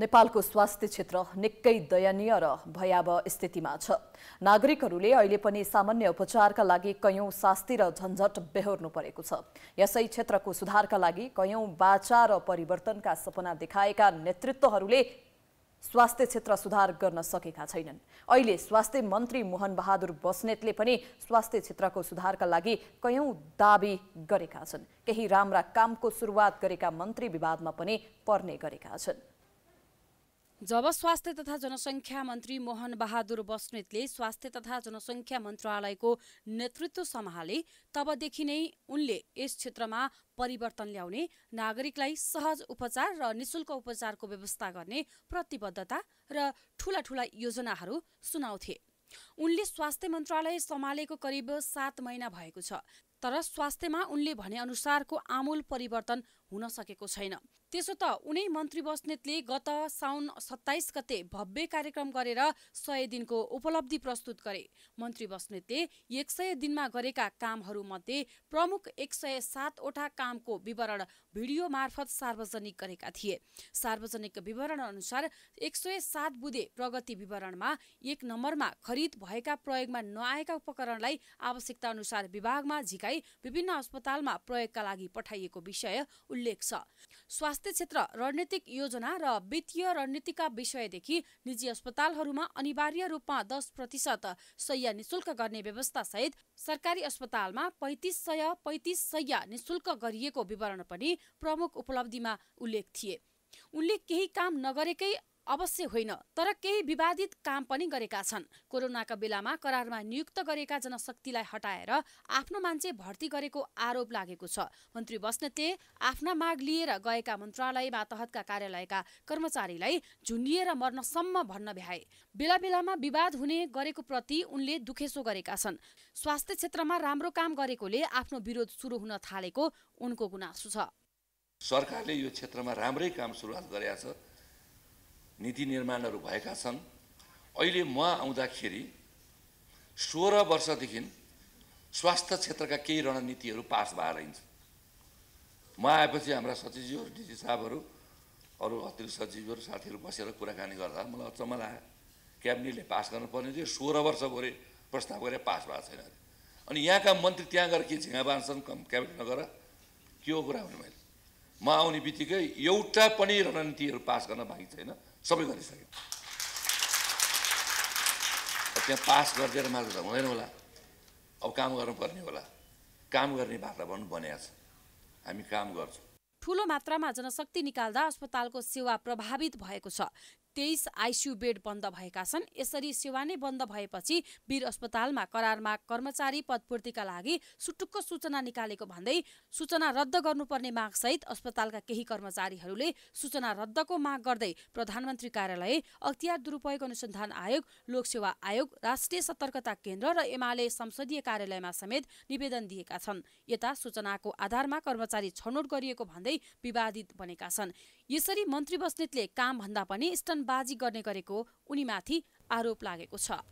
नेपालको स्वास्थ्य क्षेत्र निकै दयनीय र भयावह स्थितिमा छ नागरिकहरूले अहिले पनि सामान्य उपचारका लागि कैयौँ शास्ति र झन्झट बेहोर्नु परेको छ यसै क्षेत्रको सुधारका लागि कैयौँ बाचा र परिवर्तनका सपना देखाएका नेतृत्वहरूले स्वास्थ्य क्षेत्र सुधार गर्न सकेका छैनन् अहिले स्वास्थ्य मन्त्री मोहन बहादुर बस्नेतले पनि स्वास्थ्य क्षेत्रको सुधारका लागि कैयौँ दावी गरेका छन् केही राम्रा कामको सुरुवात गरेका मन्त्री विवादमा पनि पर्ने गरेका छन् जब स्वास्थ्य तथा जनसङ्ख्या मन्त्री मोहन बहादुर बस्नेतले स्वास्थ्य तथा जनसङ्ख्या मन्त्रालयको नेतृत्व सम्हाले तबदेखि नै उनले यस क्षेत्रमा परिवर्तन ल्याउने नागरिकलाई सहज उपचार र निशुल्क उपचारको व्यवस्था गर्ने प्रतिबद्धता र ठूला ठूला योजनाहरू सुनाउँथे उनले स्वास्थ्य मन्त्रालय सम्हालेको करिब सात महिना भएको छ तर स्वास्थ्यमा उनले भनेअनुसारको आमूल परिवर्तन हुन सकेको छैन त्यसो त उनै मन्त्री बस्नेतले गत साउन सत्ताइस गते भव्य कार्यक्रम गरेर सय दिनको उपलब्धि प्रस्तुत गरे मन्त्री बस्नेतले एक सय दिनमा गरेका कामहरूमध्ये प्रमुख एक सय सातवटा कामको विवरण भिडियो मार्फत सार्वजनिक गरेका थिए सार्वजनिक विवरण अनुसार एक सय सात बुधे प्रगति विवरणमा एक नम्बरमा खरिद भएका प्रयोगमा नआएका उपकरणलाई आवश्यकता अनुसार विभागमा झिकाई विभिन्न अस्पतालमा प्रयोगका लागि पठाइएको विषय उल्लेख छ स्वास्थ्य क्षेत्र रणनीतिक योजना र वित्तीय रणनीतिका विषयदेखि निजी अस्पतालहरूमा अनिवार्य रूपमा दस प्रतिशत सय निशुल्क गर्ने व्यवस्था सहित सरकारी अस्पतालमा पैतिस सय पैतिस सय निशुल्क गरिएको विवरण पनि प्रमुख उपलब्धिमा उल्लेख थिए उनले केही काम नगरेकै अवश्य होइन तर केही विवादित काम पनि गरेका छन् कोरोनाका बेलामा करारमा नियुक्त गरेका जनशक्तिलाई हटाएर आफ्नो मान्छे भर्ती गरेको आरोप लागेको छ मन्त्री बस्नेतले आफ्ना माग लिएर गएका मन्त्रालय मातहतका कार्यालयका कर्मचारीलाई झुन्डिएर मर्नसम्म भन्न भ्याए बेला बेलामा विवाद हुने गरेको प्रति उनले दुखेसो गरेका छन् स्वास्थ्य क्षेत्रमा राम्रो काम गरेकोले आफ्नो विरोध सुरु हुन थालेको उनको गुनासो छ सरकारले यो क्षेत्रमा राम्रै काम सुरुवात गरेका छ नीति निर्माणहरू भएका छन् अहिले म आउँदाखेरि सोह्र वर्षदेखि स्वास्थ्य क्षेत्रका केही रणनीतिहरू पास भएर हिँड्छ म आएपछि हाम्रा सचिवजीहरू डिजी साहबहरू अरू अतिरिक्त सचिवहरू साथीहरू बसेर कुराकानी गर्दा मलाई अचम्म लाग्यो क्याबिनेटले पास गर्नुपर्ने थियो सोह्र वर्ष भरे प्रस्ताव गरेर पास भएको छैन अरे अनि यहाँका मन्त्री त्यहाँ गएर के झिङ्गा बाँध्छन् क्याबिनेट नगर के हो कुरा भने मैले म आउने बित्तिकै एउटा पनि रणनीतिहरू पास गर्न बाँकी छैन सबै गरिसक्यो त्यहाँ पास गरिदिएर मात्र त हुँदैन होला अब काम गर्नुपर्ने होला काम गर्ने वातावरण बनिया छ हामी काम गर्छौँ ठूलो मात्रामा जनशक्ति निकाल्दा अस्पतालको सेवा प्रभावित भएको छ तेइस आइसियु बेड बन्द भएका छन् यसरी सेवा नै बन्द भएपछि वीर अस्पतालमा करारमा कर्मचारी पदपूर्तिका लागि सुटुक्क सूचना निकालेको भन्दै सूचना रद्द गर्नुपर्ने मागसहित अस्पतालका केही कर्मचारीहरूले सूचना रद्दको माग गर्दै प्रधानमन्त्री कार्यालय अख्तियार दुरूपयोग अनुसन्धान आयोग लोकसेवा आयोग राष्ट्रिय सतर्कता केन्द्र र एमाले संसदीय कार्यालयमा समेत निवेदन दिएका छन् यता सूचनाको आधारमा कर्मचारी छनौट गरिएको भन्दै विवादित बनेका छन् यसरी मन्त्री बस्नेतले कामभन्दा पनि स्टन बाजी गर्ने गरेको उनीमाथि आरोप लागेको छ